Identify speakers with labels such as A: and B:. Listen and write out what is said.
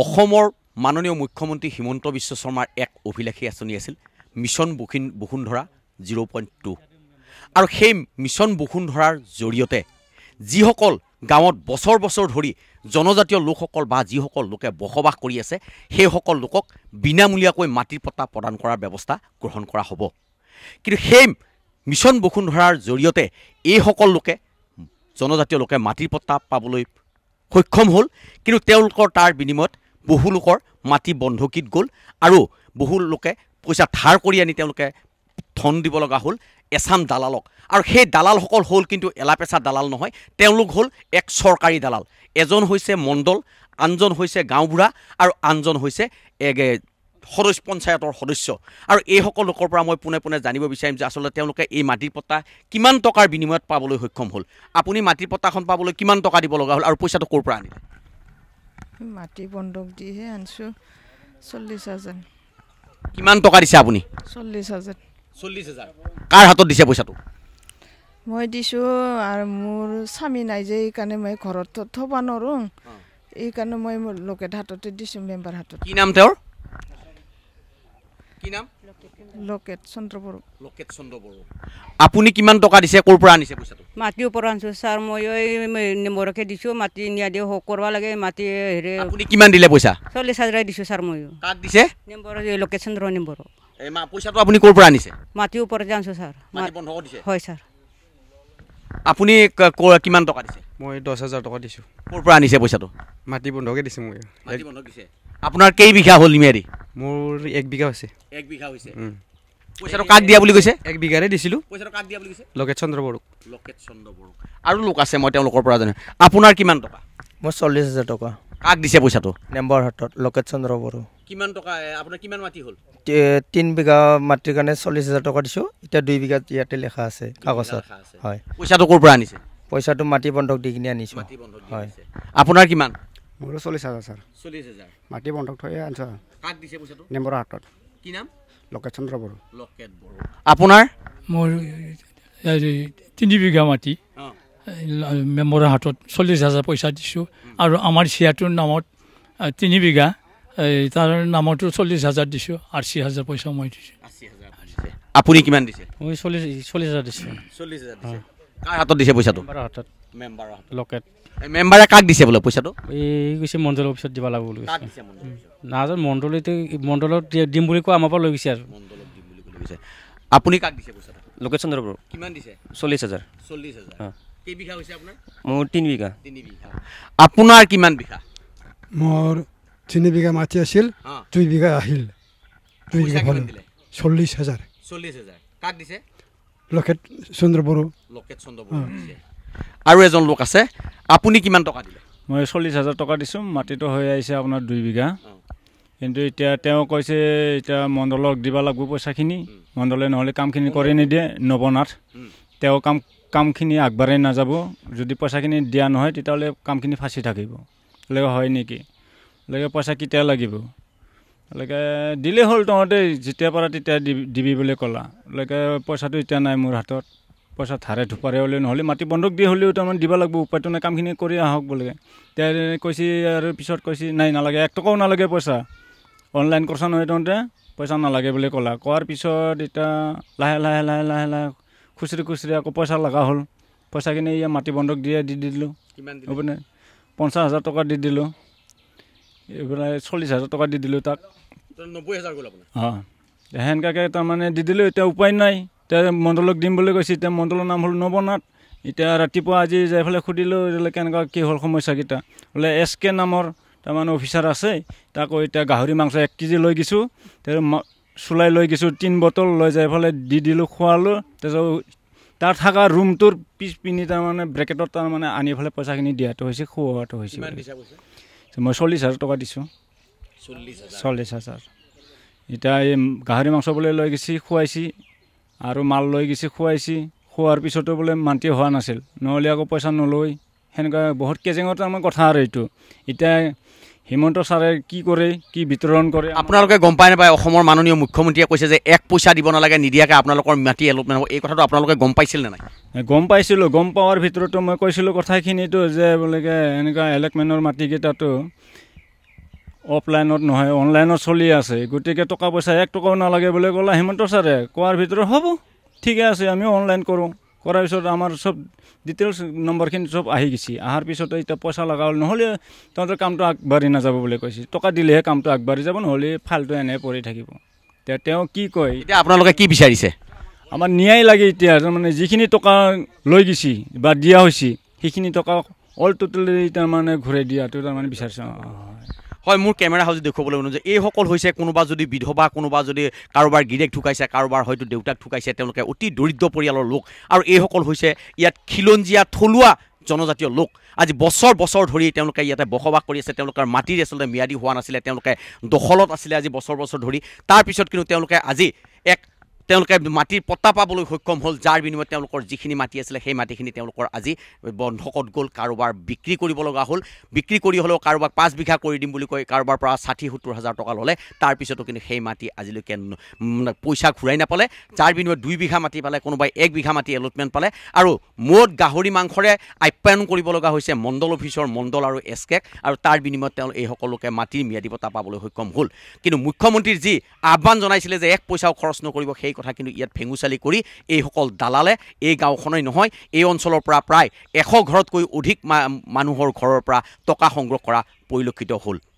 A: অসমৰ মাননীয় মুখ্যমন্ত্ৰী হিমন্ত বিশ্ব শৰ্মাৰ এক অভিলাষী আঁচনি আছিল মিছন বসুন বসুন্ধৰা জিৰ' পইণ্ট টু আৰু সেই মিছন বসুন্ধৰাৰ জৰিয়তে যিসকল গাঁৱত বছৰ বছৰ ধৰি জনজাতীয় লোকসকল বা যিসকল লোকে বসবাস কৰি আছে সেইসকল লোকক বিনামূলীয়াকৈ মাটিৰ পট্টা প্ৰদান কৰাৰ ব্যৱস্থা গ্ৰহণ কৰা হ'ব কিন্তু সেই মিছন বসুন্ধৰাৰ জৰিয়তে এইসকল লোকে জনজাতীয় লোকে মাটিৰ পট্টা পাবলৈ সক্ষম হ'ল কিন্তু তেওঁলোকৰ তাৰ বিনিময়ত বহু লোকৰ মাটি বন্ধকীত গ'ল আৰু বহু লোকে পইচা ধাৰ কৰি আনি তেওঁলোকে ধন দিব লগা হ'ল এচাম দালালক আৰু সেই দালালসকল হ'ল কিন্তু এলাপেচা দালাল নহয় তেওঁলোক হ'ল এক চৰকাৰী দালাল এজন হৈছে মণ্ডল আনজন হৈছে গাঁওবুঢ়া আৰু আনজন হৈছে সদস্য পঞ্চায়তৰ সদস্য আৰু এইসকল লোকৰ পৰা মই পোনে পোনে জানিব বিচাৰিম যে আচলতে তেওঁলোকে এই মাটিৰ পট্টা কিমান টকাৰ বিনিময়ত পাবলৈ সক্ষম হ'ল আপুনি মাটিৰ পট্টাখন পাবলৈ কিমান টকা দিব লগা হ'ল আৰু পইচাটো ক'ৰ পৰা আনিলে
B: মাটি বন্ধক দিহে আনিছোঁ চল্লিছ হাজাৰ
A: কিমান টকা দিছে আপুনি
B: চল্লিছ হাজাৰ চল্লিছ হাজাৰ
A: কাৰ হাতত দিছে পইচাটো
B: মই দিছোঁ আৰু মোৰ স্বামী নাই যে এইকাৰণে মই ঘৰত থ'ব নোৱাৰোঁ এইকাৰণে মই
A: লোকেল হাততে দিছোঁ মেম্বাৰ হাতত কি নাম তেওঁৰ কি নাম লকেট চন্দ্ৰবৰু লকেট চন্দ্ৰবৰু আপুনি কিমান টকা দিছে ক'ৰ পৰা আনিছে পইচাটো মাটিৰ পৰা আনিছোঁ ছাৰ মই এই মৰখে দিছোঁ মাটি নিয়া দিওঁ হওক কৰিব লাগে মাটি হেৰি আপুনি কিমান দিলে পইচা চল্লিছ হাজাৰ দিছোঁ ছাৰ ময়ো কাক দিছে নিম্বৰ এই লকেট চন্দ্ৰ নিম্বৰ এই মা পইচাটো আপুনি ক'ৰ পৰা আনিছে মাটিৰ ওপৰত আনিছোঁ ছাৰ মাটি বন্ধ দিছে হয় ছাৰ আপুনি কিমান টকা দিছে মই দহ হাজাৰ টকা দিছোঁ ক'ৰ পৰা আনিছে পইচাটো মাটি বন্ধকে দিছোঁ মই মাটি বন্ধক দিছে আপোনাৰ কেই বিঘা হ'ল নিমিয়াৰী মোৰ এক বিঘা হৈছে এক বিঘা হৈছে পইচাটো কাট দিয়া বুলি কৈছে এক বিঘাৰে দিছিলোঁ পইচাটো কাট দিয়া বুলি কৈছে লোকেশ চন্দ্ৰ বড়োক লোকেশ চন্দ্ৰ বড়োক আৰু লোক আছে মই তেওঁলোকৰ পৰা জানো আপোনাৰ কিমান টকা মোৰ চল্লিছ হাজাৰ টকা কাক দিছে পইচাটো নেম্বৰ হাতত লোকেশ চন্দ্ৰ বড়ো কিমান টকা আপোনাৰ কিমান মাটি হ'ল তিন বিঘা মাটিৰ কাৰণে চল্লিছ হাজাৰ টকা দিছোঁ এতিয়া দুই বিঘাত ইয়াতে লেখা আছে কাগজত হয় পইচাটো ক'ৰ পৰা আনিছে পইচাটো মাটি বন্ধক দি কিনি আনিছোঁ হয় আপোনাৰ কিমান মোৰো চল্লিছ হাজাৰ ছাৰ চল্লিছ হাজাৰ মাটি বন্ধক থৈ আনিছো নেম্বৰ হাতত কি নাম লকেট চন্দ্ৰ বড়ো আপোনাৰ
B: মোৰ তিনি বিঘা মাটি মেম্বৰৰ হাতত চল্লিছ হাজাৰ পইচা দিছোঁ আৰু আমাৰ চিয়াটোৰ নামত তিনি বিঘা তাৰ নামতো চল্লিছ হাজাৰ দিছোঁ আশী হাজাৰ পইচা মই দিছোঁ
A: আপুনি কিমান দিছে মই চল্লিছ চল্লিছ হাজাৰ দিছোঁ চল্লিছ হাজাৰ হাতত দিছে পইচাটো হাতত মেম্বাৰে কাক দিছে বোলে পইচাটো এই কৈছে মণ্ডল অফিচত
B: দিব লাগিব বুলি কৈছে নাজানো মণ্ডলীতে মণ্ডলত দিম বুলি কোৱা আমাৰ পৰা লৈ গৈছে আৰু
A: আপুনি কাক দিছে পইচাটো লোকেশ চন্দ্ৰ বড়ো কিমান দিছে চল্লিছ হাজাৰ চল্লিছ হাজাৰ কেইবিঘা হৈছে আপোনাৰ মোৰ তিনি বিঘা তিনি বিঘা আপোনাৰ কিমান বিঘা
B: মোৰ তিনি বিঘা মাটি আছিল দুই বিঘা আহিল দুই বিঘা চল্লিছ হাজাৰ
A: চল্লিছ হাজাৰ কাক দিছে
B: লোকেট চন্দ্ৰ বড়ো লোকেট চন্দ্ৰ বড়ো দিছে আৰু এজন লোক আছে আপুনি কিমান টকা দিলে মই চল্লিছ হাজাৰ টকা দিছোঁ মাটিটো হৈ আহিছে আপোনাৰ দুই বিঘা কিন্তু এতিয়া তেওঁ কৈছে এতিয়া মণ্ডলক দিব লাগিব পইচাখিনি মণ্ডলে নহ'লে কামখিনি কৰি নিদিয়ে নৱনাথ তেওঁ কাম কামখিনি আগবাঢ়ি নাযাব যদি পইচাখিনি দিয়া নহয় তেতিয়াহ'লে কামখিনি ফাঁচি থাকিব লাগে হয় নেকি লাগে পইচা কেতিয়া লাগিব লাগে দিলেই হ'ল তহঁতে যেতিয়া পাৰা তেতিয়া দিবি বুলি ক'লা লাগে পইচাটো এতিয়া নাই মোৰ হাতত পইচা ধাৰে ধুপাৰে হ'লেও নহ'লে মাটি বন্ধক দি হ'লেও তাৰমানে দিব লাগিব উপায়টো নাই কামখিনি কৰি আহক বোলে তেতিয়া কৈছে আৰু পিছত কৈছে নাই নালাগে এক টকাও নালাগে পইচা অনলাইন কৰছা নহয় তহঁতে পইচা নালাগে বুলি ক'লা কোৱাৰ পিছত এতিয়া লাহে লাহে লাহে লাহে লাহে খুচৰি খুচৰি আকৌ পইচা লগা হ'ল পইচাখিনি এয়া মাটি বন্ধক দিয়ে দি দিলোঁ হ'বনে পঞ্চাছ হাজাৰ টকা দি দিলোঁ এইফালে চল্লিছ হাজাৰ টকা দি দিলোঁ তাক নব্বৈ হাজাৰ অঁ সেনেকুৱাকৈ তাৰমানে দি দিলোঁ এতিয়া উপায় নাই এতিয়া মণ্ডলক দিম বুলি কৈছে এতিয়া মণ্ডলৰ নাম হ'ল নৱনাথ এতিয়া ৰাতিপুৱা আজি যাই পেলাই সুধিলোঁ কেনেকুৱা কি হ'ল সমস্যাকেইটা বোলে এছ কে নামৰ তাৰমানে অফিচাৰ আছে তাকো এতিয়া গাহৰি মাংস এক কেজি লৈ গৈছোঁ চুলাই লৈ গৈছোঁ তিনি বটল লৈ যাই পেলাই দি দিলোঁ খোৱালোঁ তাৰপিছত তাৰ থকা ৰুমটোৰ পিছপিনি তাৰমানে ব্ৰেকেটত তাৰমানে আনি পেলাই পইচাখিনি দিয়াটো হৈছে খুওৱাটো হৈছে মই চল্লিছ হাজাৰ টকা দিছোঁ চল্লিছ হাজাৰ চল্লিছ হাজাৰ এতিয়া এই গাহৰি মাংস বোলে লৈ গৈছে খুৱাইছি আৰু মাল লৈ গৈছে খুৱাইছে খোৱাৰ পিছতো বোলে মাটি হোৱা নাছিল নহ'লে আকৌ পইচা নলৈ সেনেকুৱা বহুত কেজেঙৰ আমাৰ কথা আৰু এইটো এতিয়া
A: হিমন্ত ছাৰে কি কৰে কি বিতৰণ কৰে আপোনালোকে গম পাই নাপায় অসমৰ মাননীয় মুখ্যমন্ত্ৰীয়ে কৈছে যে এক পইচা দিব নালাগে নিদিয়াকৈ আপোনালোকৰ মাটি এলোপ নহ'ব এই কথাটো আপোনালোকে গম পাইছিল নে নাই গম পাইছিলোঁ গম পোৱাৰ
B: ভিতৰতো মই কৈছিলোঁ কথাখিনিতো যে বোলে এনেকুৱা এলেকমেনৰ মাটিকেইটাতো অফলাইনত নহয় অনলাইনত চলি আছে গতিকে টকা পইচা এক টকাও নালাগে বুলি ক'লে হিমন্ত ছাৰে কোৱাৰ ভিতৰত হ'ব ঠিকে আছে আমি অনলাইন কৰোঁ কৰাৰ পিছত আমাৰ চব ডিটেইলছ নম্বৰখিনি চব আহি গৈছে অহাৰ পিছতে এতিয়া পইচা লগা হ'ল নহ'লে তহঁতৰ কামটো আগবাঢ়ি নাযাব বুলি কৈছে টকা দিলেহে কামটো আগবাঢ়ি যাব নহ'লে ফাইলটো এনেই পৰি থাকিব এতিয়া তেওঁ কি কয় এতিয়া আপোনালোকে কি বিচাৰিছে আমাৰ ন্যায় লাগে এতিয়া তাৰমানে যিখিনি টকা লৈ গৈছে বা দিয়া হৈছে সেইখিনি টকা অল টোটেলি
A: তাৰমানে ঘূৰাই দিয়াটো তাৰমানে বিচাৰিছোঁ অঁ হয় মোৰ কেমেৰা হাউচ দেখুৱাবলৈ অনুৰোধ যে এইসকল হৈছে কোনোবা যদি বিধৱা কোনোবা যদি কাৰোবাৰ গিৰেক ঢুকাইছে কাৰোবাৰ হয়তো দেউতাক ঢুকাইছে তেওঁলোকে অতি দৰিদ্ৰ পৰিয়ালৰ লোক আৰু এইসকল হৈছে ইয়াত খিলঞ্জীয়া থলুৱা জনজাতীয় লোক আজি বছৰ বছৰ ধৰি তেওঁলোকে ইয়াতে বসবাস কৰি আছে তেওঁলোকৰ মাটিৰ আচলতে ম্যাদী হোৱা নাছিলে তেওঁলোকে দখলত আছিলে আজি বছৰ বছৰ ধৰি তাৰপিছত কিন্তু তেওঁলোকে আজি এক তেওঁলোকে মাটিৰ পট্টা পাবলৈ সক্ষম হ'ল যাৰ বিনিময়ত তেওঁলোকৰ যিখিনি মাটি আছিলে সেই মাটিখিনি তেওঁলোকৰ আজি বন্ধকত গ'ল কাৰোবাৰ বিক্ৰী কৰিব লগা হ'ল বিক্ৰী কৰি হ'লেও কাৰোবাক পাঁচ বিঘা কৰি দিম বুলি কৈ কাৰোবাৰ পৰা ষাঠি সত্তৰ হাজাৰ টকা ল'লে তাৰপিছতো কিন্তু সেই মাটি আজিলৈকে পইচা ঘূৰাই নাপালে যাৰ বিনিময়ত দুই বিঘা মাটি পালে কোনোবাই এক বিঘা মাটি এলটমেণ্ট পালে আৰু মূৰত গাহৰি মাংসৰে আপ্যায়ন কৰিব লগা হৈছে মণ্ডল অফিচৰ মণ্ডল আৰু এছ কেক আৰু তাৰ বিনিময়ত তেওঁ এই সকলোকে মাটিৰ ম্যাদী পট্টা পাবলৈ সক্ষম হ'ল কিন্তু মুখ্যমন্ত্ৰীৰ যি আহ্বান জনাইছিলে যে এক পইচাও খৰচ নকৰিব সেই সেই কথা কিন্তু ইয়াত ফেঙুচালি কৰি এইসকল দালালে এই গাঁওখনেই নহয় এই অঞ্চলৰ পৰা প্ৰায় এশ ঘৰতকৈ অধিক মানুহৰ ঘৰৰ পৰা টকা সংগ্ৰহ কৰা পৰিলক্ষিত হ'ল